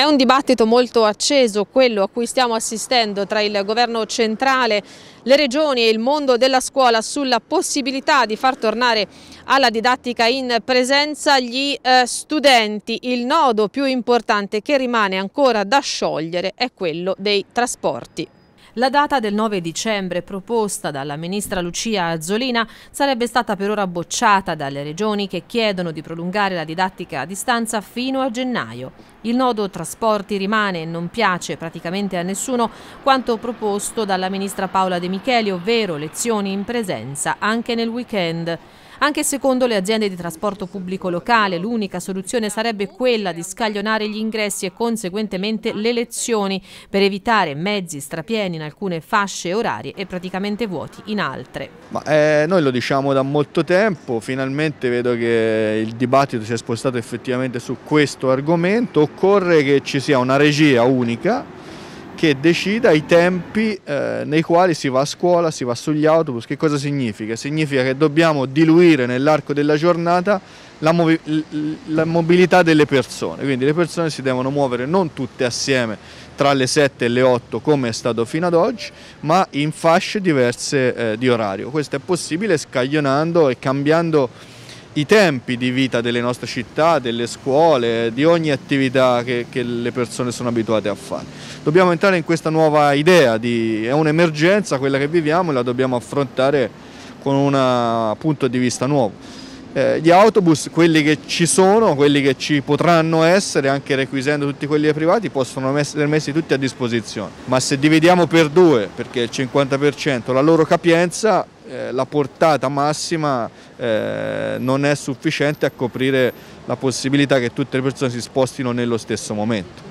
È un dibattito molto acceso quello a cui stiamo assistendo tra il governo centrale, le regioni e il mondo della scuola sulla possibilità di far tornare alla didattica in presenza gli eh, studenti. Il nodo più importante che rimane ancora da sciogliere è quello dei trasporti. La data del 9 dicembre proposta dalla ministra Lucia Azzolina sarebbe stata per ora bocciata dalle regioni che chiedono di prolungare la didattica a distanza fino a gennaio. Il nodo trasporti rimane e non piace praticamente a nessuno quanto proposto dalla ministra Paola De Micheli, ovvero lezioni in presenza anche nel weekend. Anche secondo le aziende di trasporto pubblico locale l'unica soluzione sarebbe quella di scaglionare gli ingressi e conseguentemente le lezioni per evitare mezzi strapieni in alcune fasce orarie e praticamente vuoti in altre. Ma, eh, noi lo diciamo da molto tempo, finalmente vedo che il dibattito si è spostato effettivamente su questo argomento occorre che ci sia una regia unica che decida i tempi eh, nei quali si va a scuola, si va sugli autobus. Che cosa significa? Significa che dobbiamo diluire nell'arco della giornata la, la, mobilità delle persone, quindi le persone si devono muovere non tutte assieme tra le 7 e le 8 come è stato fino ad oggi, ma in fasce diverse eh, di orario. Questo è possibile scaglionando e cambiando i tempi di vita delle nostre città, delle scuole, di ogni attività che, che le persone sono abituate a fare. Dobbiamo entrare in questa nuova idea, di, è un'emergenza quella che viviamo e la dobbiamo affrontare con un eh, punto di vista nuovo. Eh, gli autobus, quelli che ci sono, quelli che ci potranno essere, anche requisendo tutti quelli privati, possono essere messi tutti a disposizione. Ma se dividiamo per due, perché il 50%, la loro capienza, eh, la portata massima eh, non è sufficiente a coprire la possibilità che tutte le persone si spostino nello stesso momento.